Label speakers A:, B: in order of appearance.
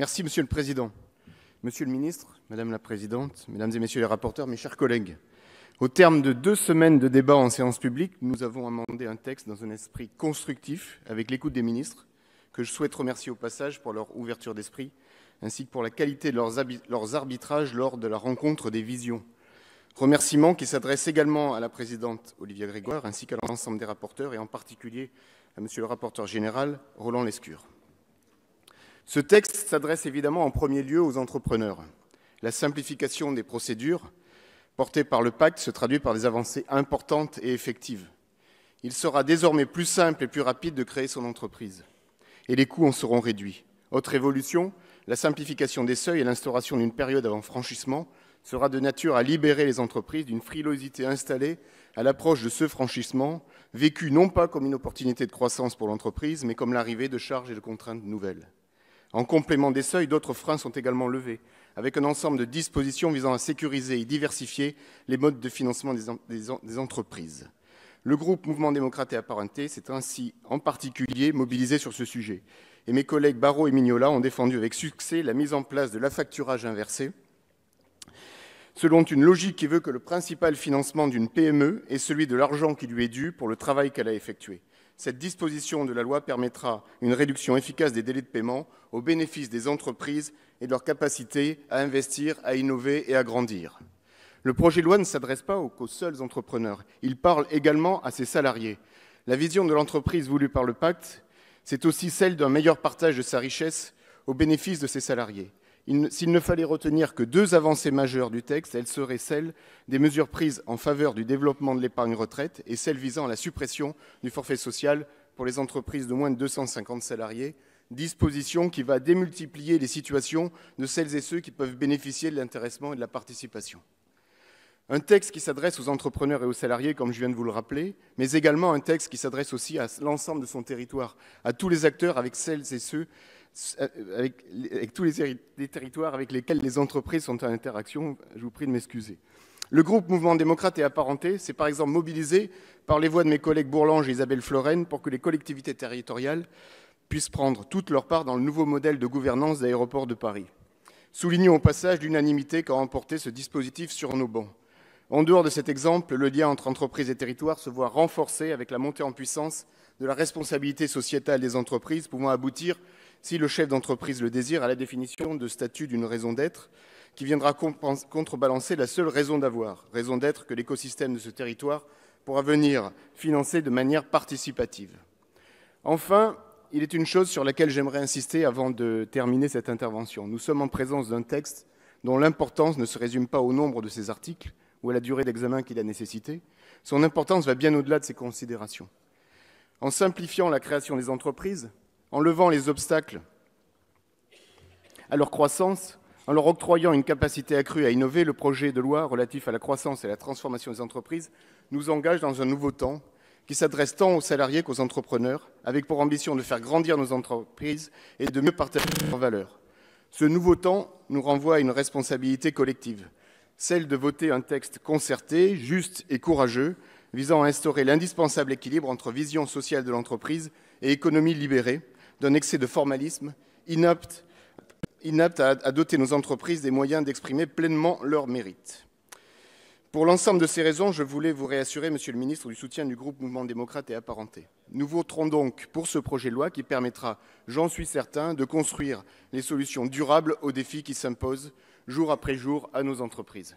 A: Merci, Monsieur le Président. Monsieur le Ministre, Madame la Présidente, Mesdames et Messieurs les rapporteurs, mes chers collègues, au terme de deux semaines de débats en séance publique, nous avons amendé un texte dans un esprit constructif avec l'écoute des ministres, que je souhaite remercier au passage pour leur ouverture d'esprit, ainsi que pour la qualité de leurs arbitrages lors de la rencontre des visions. Remerciements qui s'adressent également à la présidente Olivia Grégoire, ainsi qu'à l'ensemble des rapporteurs, et en particulier à monsieur le rapporteur général Roland Lescure. Ce texte s'adresse évidemment en premier lieu aux entrepreneurs. La simplification des procédures portée par le pacte se traduit par des avancées importantes et effectives. Il sera désormais plus simple et plus rapide de créer son entreprise. Et les coûts en seront réduits. Autre évolution, la simplification des seuils et l'instauration d'une période avant franchissement sera de nature à libérer les entreprises d'une frilosité installée à l'approche de ce franchissement, vécu non pas comme une opportunité de croissance pour l'entreprise, mais comme l'arrivée de charges et de contraintes nouvelles. En complément des seuils, d'autres freins sont également levés, avec un ensemble de dispositions visant à sécuriser et diversifier les modes de financement des, entreprises. Le groupe Mouvement démocrate et apparenté s'est ainsi en particulier mobilisé sur ce sujet. Et mes collègues Barrault et Mignola ont défendu avec succès la mise en place de l'affacturage inversé, selon une logique qui veut que le principal financement d'une PME est celui de l'argent qui lui est dû pour le travail qu'elle a effectué. Cette disposition de la loi permettra une réduction efficace des délais de paiement au bénéfice des entreprises et de leur capacité à investir, à innover et à grandir. Le projet de loi ne s'adresse pas aux, seuls entrepreneurs, il parle également à ses salariés. La vision de l'entreprise voulue par le pacte, c'est aussi celle d'un meilleur partage de sa richesse au bénéfice de ses salariés. S'il ne fallait retenir que deux avancées majeures du texte, elles seraient celles des mesures prises en faveur du développement de l'épargne retraite et celles visant à la suppression du forfait social pour les entreprises de moins de 250 salariés, disposition qui va démultiplier les situations de celles et ceux qui peuvent bénéficier de l'intéressement et de la participation. Un texte qui s'adresse aux entrepreneurs et aux salariés, comme je viens de vous le rappeler, mais également un texte qui s'adresse aussi à l'ensemble de son territoire, à tous les acteurs, avec celles et ceux euh, euh, avec, tous les, territoires avec lesquels les entreprises sont en interaction. Je vous prie de m'excuser. Le groupe Mouvement démocrate et apparenté s'est par exemple mobilisé par les voix de mes collègues Bourlange et Isabelle Floren pour que les collectivités territoriales puissent prendre toute leur part dans le nouveau modèle de gouvernance d'aéroports de Paris. Soulignons au passage l'unanimité qu'a emporté ce dispositif sur nos bancs. En dehors de cet exemple, le lien entre entreprises et territoires se voit renforcé avec la montée en puissance de la responsabilité sociétale des entreprises pouvant aboutir, si le chef d'entreprise le désire, à la définition de statut d'une raison d'être qui viendra contrebalancer la seule raison d'avoir, raison d'être que l'écosystème de ce territoire pourra venir financer de manière participative. Enfin, il est une chose sur laquelle j'aimerais insister avant de terminer cette intervention. Nous sommes en présence d'un texte dont l'importance ne se résume pas au nombre de ses articles ou à la durée d'examen qu'il a nécessité. Son importance va bien au-delà de ces considérations en simplifiant la création des entreprises, en levant les obstacles à leur croissance, en leur octroyant une capacité accrue à innover, le projet de loi relatif à la croissance et à la transformation des entreprises nous engage dans un nouveau temps qui s'adresse tant aux salariés qu'aux entrepreneurs, avec pour ambition de faire grandir nos entreprises et de mieux partager leurs valeurs. Ce nouveau temps nous renvoie à une responsabilité collective, celle de voter un texte concerté, juste et courageux, visant à instaurer l'indispensable équilibre entre vision sociale de l'entreprise et économie libérée d'un excès de formalisme inapte, à, à doter nos entreprises des moyens d'exprimer pleinement leurs mérites. Pour l'ensemble de ces raisons, je voulais vous réassurer, Monsieur le Ministre, du soutien du groupe Mouvement démocrate et apparenté. Nous voterons donc pour ce projet de loi qui permettra, j'en suis certain, de construire les solutions durables aux défis qui s'imposent jour après jour à nos entreprises.